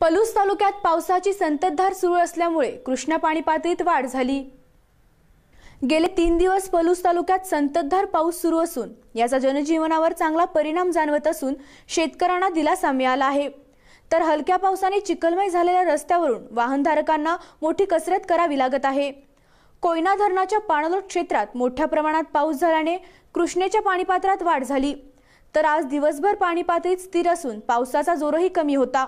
पलूस तालुक्यात पावसाची संततधार सुरू असल्यामुळे कृष्णा पाणी पातळीत वाढ झाली गेले तीन दिवस पलूस तालुक्यात संततधार पाऊस सुरू असून याचा जनजीवनावर चांगला परिणाम जाणवत असून शेतकऱ्यांना दिलासा मिळाला आहे तर हलक्या पावसाने चिखलमय झालेल्या रस्त्यावरून वाहनधारकांना मोठी कसरत करावी लागत आहे कोयना धरणाच्या पाणलोट क्षेत्रात मोठ्या प्रमाणात पाऊस झाल्याने कृष्णेच्या पाणीपात्रात वाढ झाली तर आज दिवसभर पाणी पातळीत स्थिर असून पावसाचा जोरही कमी होता